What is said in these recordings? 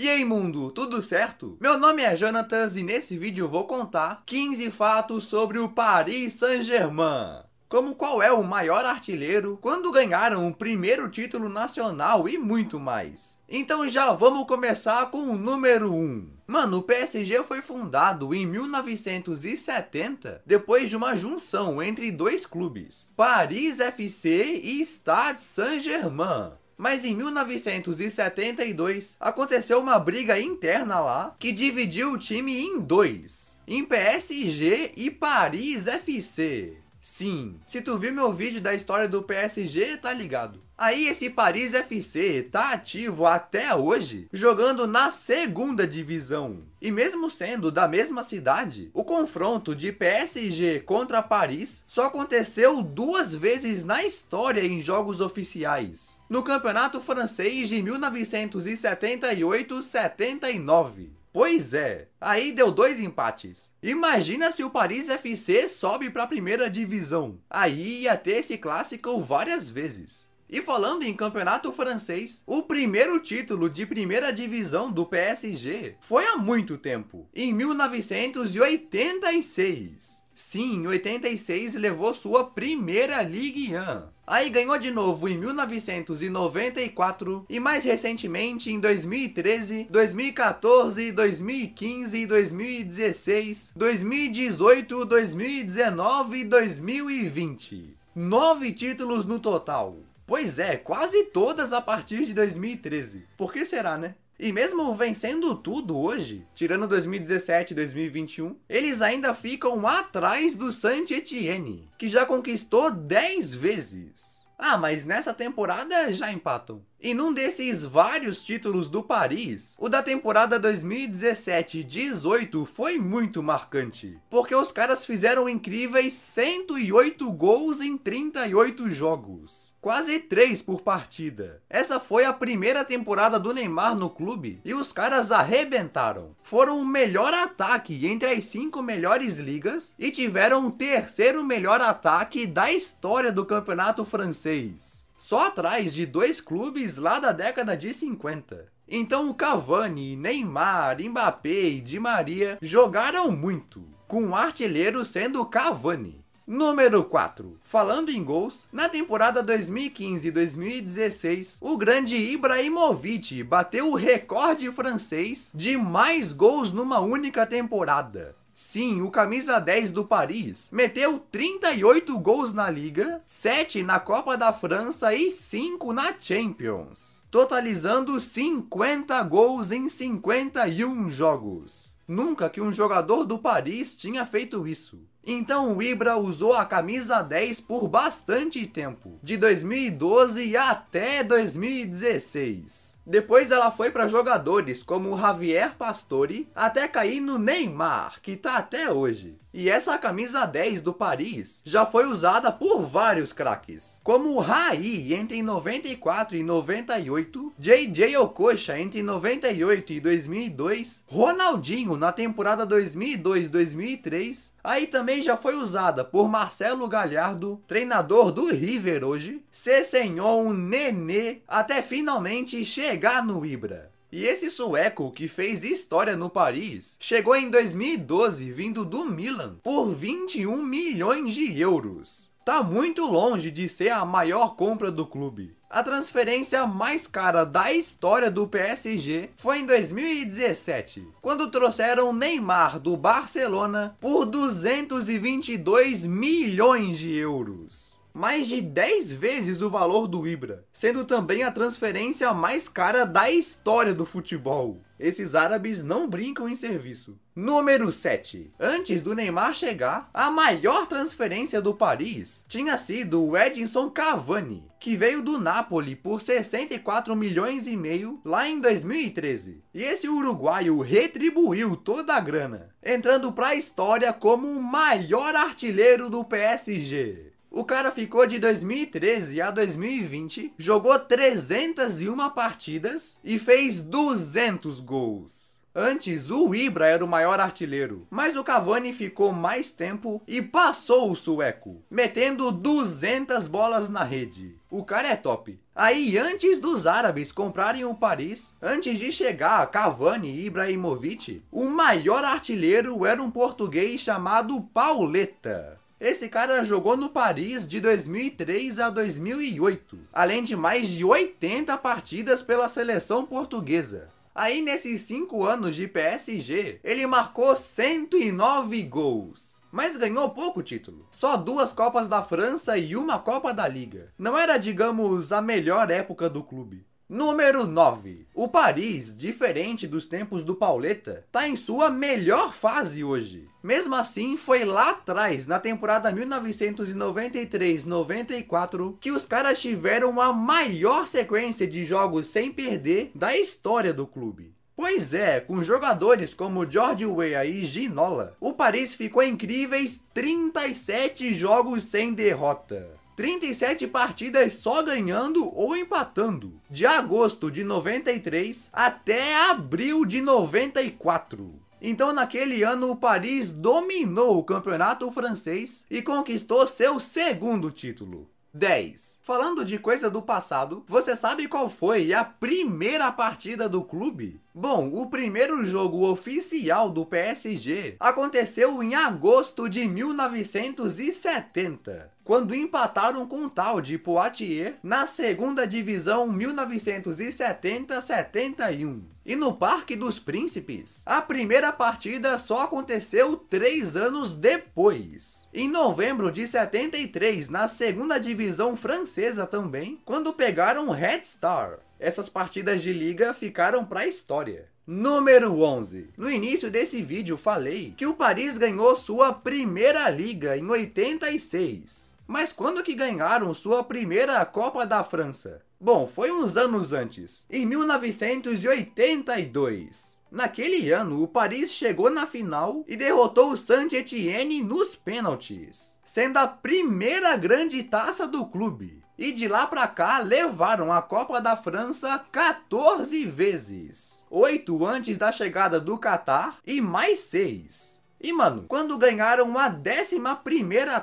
E aí mundo, tudo certo? Meu nome é Jonatas e nesse vídeo vou contar 15 fatos sobre o Paris Saint-Germain. Como qual é o maior artilheiro, quando ganharam o primeiro título nacional e muito mais. Então já vamos começar com o número 1. Mano, o PSG foi fundado em 1970 depois de uma junção entre dois clubes, Paris FC e Stade Saint-Germain. Mas em 1972 aconteceu uma briga interna lá que dividiu o time em dois, em PSG e Paris FC. Sim, se tu viu meu vídeo da história do PSG, tá ligado. Aí esse Paris FC tá ativo até hoje, jogando na segunda divisão. E mesmo sendo da mesma cidade, o confronto de PSG contra Paris só aconteceu duas vezes na história em jogos oficiais. No campeonato francês de 1978-79 Pois é, aí deu dois empates. Imagina se o Paris FC sobe para a primeira divisão. Aí ia ter esse clássico várias vezes. E falando em campeonato francês, o primeiro título de primeira divisão do PSG foi há muito tempo, em 1986. Sim, 86 levou sua primeira Ligue 1. Aí ganhou de novo em 1994 e mais recentemente em 2013, 2014, 2015, 2016, 2018, 2019 e 2020. Nove títulos no total. Pois é, quase todas a partir de 2013. Por que será, né? E mesmo vencendo tudo hoje, tirando 2017 e 2021, eles ainda ficam atrás do Saint Etienne, que já conquistou 10 vezes. Ah, mas nessa temporada já empatam. E num desses vários títulos do Paris, o da temporada 2017-18 foi muito marcante, porque os caras fizeram incríveis 108 gols em 38 jogos. Quase 3 por partida. Essa foi a primeira temporada do Neymar no clube e os caras arrebentaram. Foram o melhor ataque entre as 5 melhores ligas e tiveram o terceiro melhor ataque da história do campeonato francês só atrás de dois clubes lá da década de 50. Então Cavani, Neymar, Mbappé e Di Maria jogaram muito, com o artilheiro sendo Cavani. Número 4. Falando em gols, na temporada 2015-2016, o grande Ibrahimovic bateu o recorde francês de mais gols numa única temporada. Sim, o camisa 10 do Paris meteu 38 gols na Liga, 7 na Copa da França e 5 na Champions, totalizando 50 gols em 51 jogos. Nunca que um jogador do Paris tinha feito isso. Então o Ibra usou a camisa 10 por bastante tempo, de 2012 até 2016. Depois ela foi para jogadores como Javier Pastore, até cair no Neymar, que tá até hoje. E essa camisa 10 do Paris já foi usada por vários craques, como Rai entre 94 e 98, JJ Okocha entre 98 e 2002, Ronaldinho na temporada 2002-2003, aí também já foi usada por Marcelo Galhardo, treinador do River hoje, Cessenhon, Nenê, até finalmente chegar no Ibra. E esse sueco que fez história no Paris chegou em 2012 vindo do Milan por 21 milhões de euros. Tá muito longe de ser a maior compra do clube. A transferência mais cara da história do PSG foi em 2017, quando trouxeram Neymar do Barcelona por 222 milhões de euros mais de 10 vezes o valor do Ibra, sendo também a transferência mais cara da história do futebol. Esses árabes não brincam em serviço. Número 7. Antes do Neymar chegar, a maior transferência do Paris tinha sido o Edinson Cavani, que veio do Napoli por 64 milhões e meio lá em 2013. E esse uruguaio retribuiu toda a grana, entrando para a história como o maior artilheiro do PSG. O cara ficou de 2013 a 2020, jogou 301 partidas e fez 200 gols. Antes, o Ibra era o maior artilheiro, mas o Cavani ficou mais tempo e passou o sueco, metendo 200 bolas na rede. O cara é top. Aí, antes dos árabes comprarem o Paris, antes de chegar Cavani e Ibrahimovic, o maior artilheiro era um português chamado Pauleta. Esse cara jogou no Paris de 2003 a 2008, além de mais de 80 partidas pela seleção portuguesa. Aí nesses 5 anos de PSG, ele marcou 109 gols. Mas ganhou pouco título. Só duas Copas da França e uma Copa da Liga. Não era, digamos, a melhor época do clube. Número 9. O Paris, diferente dos tempos do Pauleta, tá em sua melhor fase hoje. Mesmo assim, foi lá atrás, na temporada 1993-94, que os caras tiveram a maior sequência de jogos sem perder da história do clube. Pois é, com jogadores como George Weah e Ginola, o Paris ficou incríveis 37 jogos sem derrota. 37 partidas só ganhando ou empatando, de agosto de 93 até abril de 94. Então, naquele ano, o Paris dominou o campeonato francês e conquistou seu segundo título. 10. Falando de coisa do passado, você sabe qual foi a primeira partida do clube? Bom, o primeiro jogo oficial do PSG aconteceu em agosto de 1970 quando empataram com o tal de Poitiers na segunda divisão 1970-71. E no Parque dos Príncipes, a primeira partida só aconteceu três anos depois. Em novembro de 73, na segunda divisão francesa também, quando pegaram Red Star essas partidas de liga ficaram para a história. Número 11. No início desse vídeo falei que o Paris ganhou sua primeira liga em 86. Mas quando que ganharam sua primeira Copa da França? Bom, foi uns anos antes, em 1982. Naquele ano, o Paris chegou na final e derrotou o Saint-Étienne nos pênaltis, sendo a primeira grande taça do clube. E de lá para cá levaram a Copa da França 14 vezes. 8 antes da chegada do Catar e mais 6 e mano, quando ganharam a 11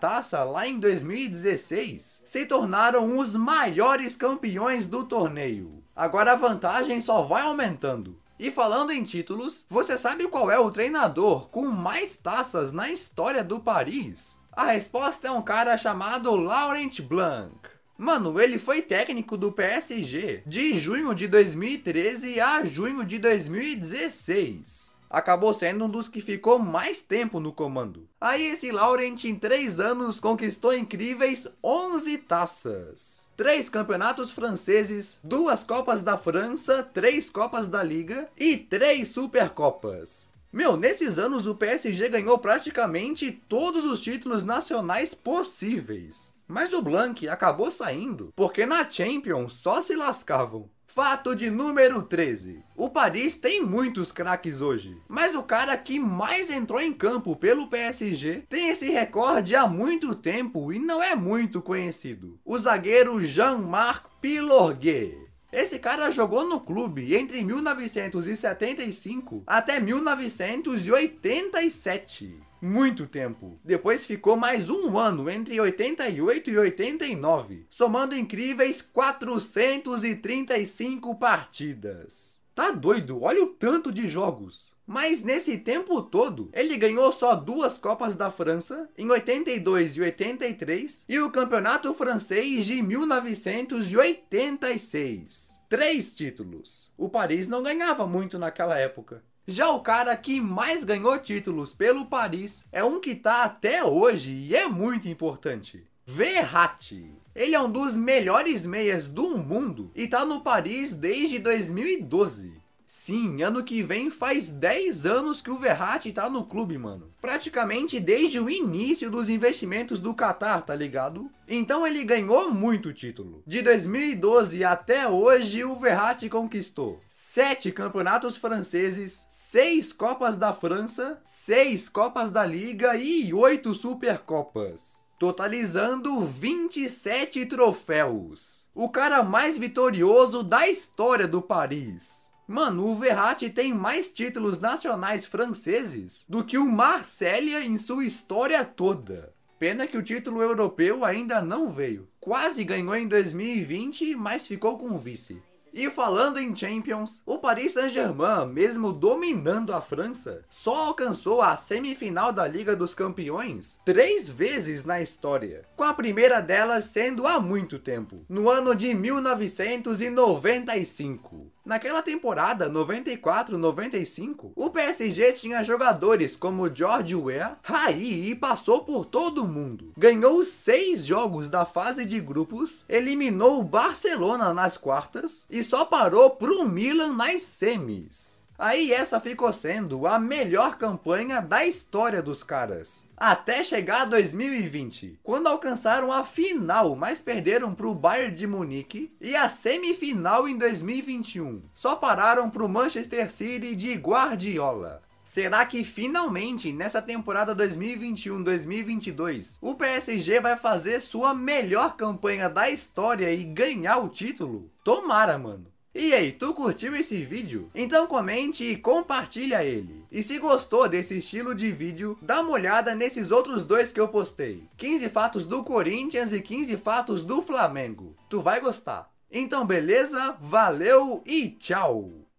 taça lá em 2016, se tornaram os maiores campeões do torneio. Agora a vantagem só vai aumentando. E falando em títulos, você sabe qual é o treinador com mais taças na história do Paris? A resposta é um cara chamado Laurent Blanc. Mano, ele foi técnico do PSG de junho de 2013 a junho de 2016 acabou sendo um dos que ficou mais tempo no comando. Aí esse Laurent em 3 anos conquistou incríveis 11 taças. Três campeonatos franceses, duas Copas da França, três Copas da Liga e três Supercopas. Meu, nesses anos o PSG ganhou praticamente todos os títulos nacionais possíveis. Mas o Blank acabou saindo porque na Champions só se lascavam. Fato de número 13. O Paris tem muitos craques hoje, mas o cara que mais entrou em campo pelo PSG tem esse recorde há muito tempo e não é muito conhecido. O zagueiro Jean-Marc Pilorguet. Esse cara jogou no clube entre 1975 até 1987. Muito tempo. Depois ficou mais um ano entre 88 e 89, somando incríveis 435 partidas. Tá doido, olha o tanto de jogos. Mas nesse tempo todo, ele ganhou só duas Copas da França, em 82 e 83, e o Campeonato Francês de 1986. Três títulos. O Paris não ganhava muito naquela época. Já o cara que mais ganhou títulos pelo Paris é um que tá até hoje e é muito importante. Verratti. Ele é um dos melhores meias do mundo e tá no Paris desde 2012. Sim, ano que vem faz 10 anos que o Verratti tá no clube, mano. Praticamente desde o início dos investimentos do Qatar, tá ligado? Então ele ganhou muito título. De 2012 até hoje, o Verratti conquistou 7 campeonatos franceses, 6 Copas da França, 6 Copas da Liga e 8 Supercopas, totalizando 27 troféus. O cara mais vitorioso da história do Paris. Mano, o Verratti tem mais títulos nacionais franceses do que o Marselha em sua história toda. Pena que o título europeu ainda não veio. Quase ganhou em 2020, mas ficou com o vice. E falando em Champions, o Paris Saint-Germain, mesmo dominando a França, só alcançou a semifinal da Liga dos Campeões três vezes na história, com a primeira delas sendo há muito tempo, no ano de 1995. Naquela temporada 94-95, o PSG tinha jogadores como George Weah, Raí e passou por todo mundo. Ganhou seis jogos da fase de grupos, eliminou o Barcelona nas quartas e só parou pro Milan nas semis. Aí essa ficou sendo a melhor campanha da história dos caras. Até chegar a 2020, quando alcançaram a final, mas perderam para o Bayern de Munique, e a semifinal em 2021. Só pararam para o Manchester City de Guardiola. Será que finalmente, nessa temporada 2021-2022, o PSG vai fazer sua melhor campanha da história e ganhar o título? Tomara, mano. E aí, tu curtiu esse vídeo? Então comente e compartilha ele. E se gostou desse estilo de vídeo, dá uma olhada nesses outros dois que eu postei. 15 fatos do Corinthians e 15 fatos do Flamengo. Tu vai gostar. Então beleza? Valeu e tchau!